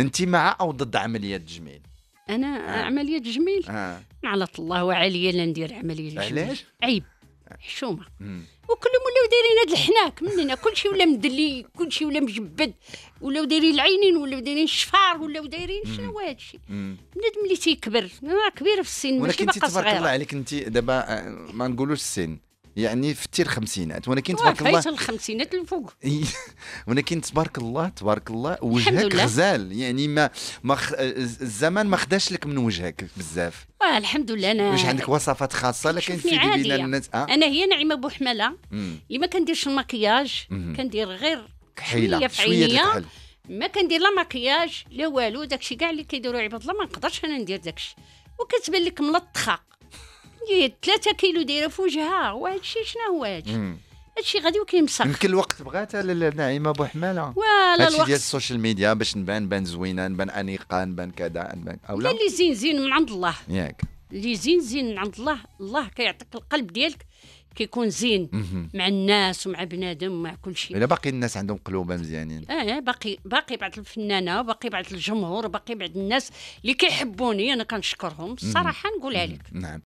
انت مع او ضد عمليه التجميل انا آه. عمليه التجميل آه. على الله وعليا لا ندير عمليه التجميل علاش عيب حشومه وكلهم ولاو دايرين هذا الحناك مننا كل شيء ولا مدلي كل شيء ولا مجبد ولاو دايرين العينين ولاو دايرين الشفار ولاو دايرين شنو هو الشيء بنادم اللي تيكبر راه كبير في السن ولكن تبارك الله عليك انت دابا آه، ما نقولوش السن يعني في تير الخمسينات ولكن تبارك الله الخمسينات الفوق ولكن تبارك الله تبارك الله وجهك غزال يعني ما ما خ... الزمن ما خداش لك من وجهك بزاف الحمد لله انا واش عندك وصفات خاصه لكن في بين الناس آه؟ انا هي نعيمه بوحمله اللي ما كنديرش المكياج كندير غير حيله في عينيه ما كندير لا مكياج لا والو داكشي كاع اللي كيديروا عباد الله ما نقدرش انا ندير داكشي وكتبان لك ملطخه 3 كيلو دايره في وجهها وهذا الشيء شنو هو هذا هادشي غادي وكيمسخ يمكن الوقت بغاتها نعيمه بوحماله ولا الوقت ديال السوشيال ميديا باش نبان نبان زوينه نبان انيقه نبان كذا نبان او لا اللي زين زين من عند الله ياك اللي زين زين من عند الله الله كيعطيك القلب ديالك كيكون زين مع الناس ومع بنادم ومع كل شيء الا باقي الناس عندهم قلوب مزيانين اه, آه، باقي باقي بعض الفنانه وباقي بعض الجمهور وباقي بعض الناس اللي كيحبوني انا كنشكرهم الصراحه نقولها لك نعم